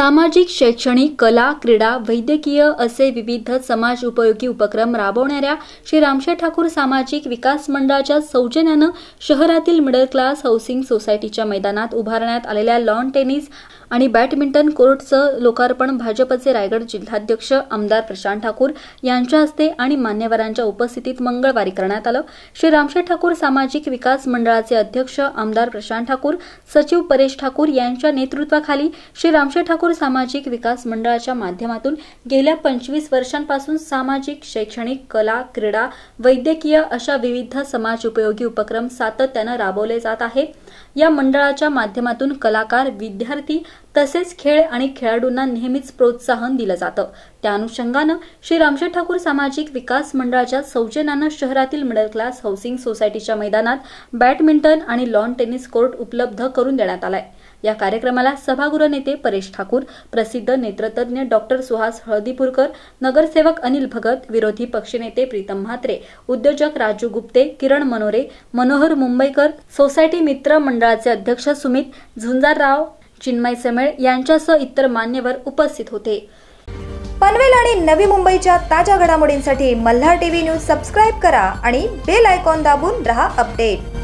सामाजिक शैक्षणिक कला क्रीडा वैद्यकीय असे विविध समाज उपयोगी उपक्रम राबवणाऱ्या श्री रामशे ठाकूर सामाजिक विकास मंडळाच्या सौजन्यानं शहरातील मिडल क्लास हाऊसिंग सोसायटीच्या मैदानात उभारण्यात आलेल्या लॉन टेनिस आणि बॅडमिंटन कोर्टचं लोकार्पण भाजपचे रायगड जिल्हाध्यक्ष आमदार प्रशांत ठाकूर यांच्या हस्ते आणि मान्यवरांच्या उपस्थितीत मंगळवारी करण्यात आलं श्री रामशेठ ठाकूर सामाजिक विकास मंडळाचे अध्यक्ष आमदार प्रशांत ठाकूर सचिव परेश ठाकूर यांच्या नेतृत्वाखाली श्री रामशेठ ठाकूर सामाजिक विकास मंडळाच्या माध्यमातून गेल्या पंचवीस वर्षांपासून सामाजिक शैक्षणिक कला क्रीडा वैद्यकीय अशा विविध समाज उपयोगी उपक्रम सातत्यानं राबवले जात आहेत या मंडळाच्या माध्यमातून कलाकार विद्यार्थी तसेच खेळ आणि खेळाडूंना नेहमीच प्रोत्साहन दिलं जातं त्या अनुषंगानं श्री रामशे ठाकूर सामाजिक विकास मंडळाच्या सौजन्यानं शहरातील मिडल क्लास हाऊसिंग सोसायटीच्या मैदानात बॅडमिंटन आणि लॉन टेनिस कोर्ट उपलब्ध करून देण्यात आलाय या कार्यक्रमाला सभागृह नेते परेश ठाकूर प्रसिद्ध नेत्रतज्ञ डॉक्टर सुहास हळदीपूरकर नगरसेवक अनिल भगत विरोधी पक्षनेते प्रीतम म्हात्रे उद्योजक राजू गुप्ते किरण मनोरे मनोहर मुंबईकर सोसायटी मित्र मंडळाचे अध्यक्ष सुमित झुंजारराव चिन्मय समेळ यांच्यासह इतर मान्यवर उपस्थित होते पनवेल आणि नवी मुंबईच्या ताज्या घडामोडींसाठी मल्हार टीव्ही न्यूज सबस्क्राईब करा आणि बेल आयकॉन दाबून रहा अपडेट